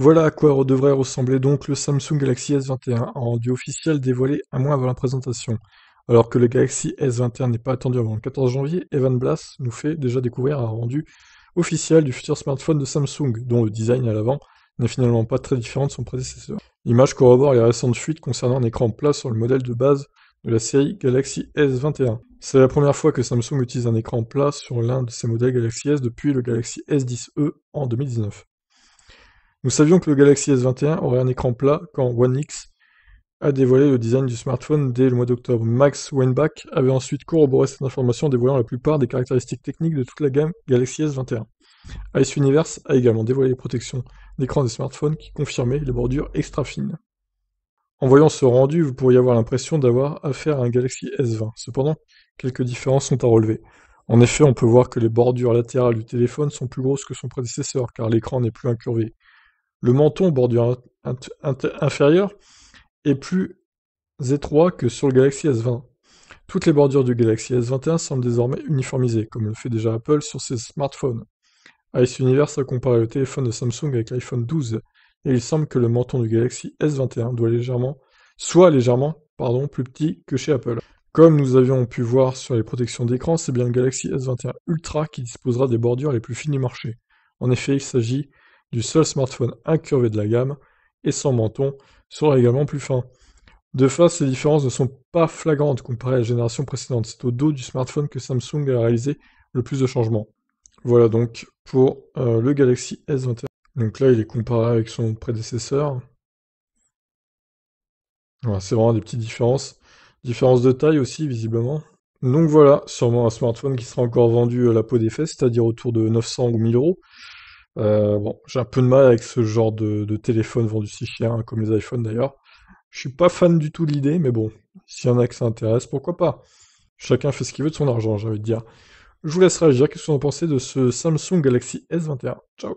Voilà à quoi devrait ressembler donc le Samsung Galaxy S21 en rendu officiel dévoilé un mois avant la présentation. Alors que le Galaxy S21 n'est pas attendu avant le 14 janvier, Evan Blass nous fait déjà découvrir un rendu officiel du futur smartphone de Samsung, dont le design à l'avant n'est finalement pas très différent de son prédécesseur. L'image corrobore les récentes fuites concernant un écran plat sur le modèle de base de la série Galaxy S21. C'est la première fois que Samsung utilise un écran plat sur l'un de ses modèles Galaxy S depuis le Galaxy S10e en 2019. Nous savions que le Galaxy S21 aurait un écran plat quand One X a dévoilé le design du smartphone dès le mois d'octobre. Max Weinbach avait ensuite corroboré cette information en dévoilant la plupart des caractéristiques techniques de toute la gamme Galaxy S21. Ice Universe a également dévoilé les protections d'écran des smartphones qui confirmaient les bordures extra fines. En voyant ce rendu, vous pourriez avoir l'impression d'avoir affaire à un Galaxy S20. Cependant, quelques différences sont à relever. En effet, on peut voir que les bordures latérales du téléphone sont plus grosses que son prédécesseur, car l'écran n'est plus incurvé. Le menton, bordure inférieure, est plus étroit que sur le Galaxy S20. Toutes les bordures du Galaxy S21 semblent désormais uniformisées, comme le fait déjà Apple sur ses smartphones. Ice Universe a comparé le téléphone de Samsung avec l'iPhone 12, et il semble que le menton du Galaxy S21 légèrement, soit légèrement pardon, plus petit que chez Apple. Comme nous avions pu voir sur les protections d'écran, c'est bien le Galaxy S21 Ultra qui disposera des bordures les plus fines du marché. En effet, il s'agit du seul smartphone incurvé de la gamme, et sans menton sera également plus fin. De face, ces différences ne sont pas flagrantes comparées à la génération précédente. C'est au dos du smartphone que Samsung a réalisé le plus de changements. Voilà donc pour euh, le Galaxy S21. Donc là, il est comparé avec son prédécesseur. Voilà, c'est vraiment des petites différences. Différences de taille aussi, visiblement. Donc voilà, sûrement un smartphone qui sera encore vendu à la peau des fesses, c'est-à-dire autour de 900 ou 1000 euros. Euh, bon, j'ai un peu de mal avec ce genre de, téléphone vendu si cher, hein, comme les iPhones d'ailleurs. Je suis pas fan du tout de l'idée, mais bon, s'il y en a qui s'intéressent, pourquoi pas Chacun fait ce qu'il veut de son argent, j'ai envie de dire. Je vous laisse réagir, qu'est-ce que vous en pensez de ce Samsung Galaxy S21 Ciao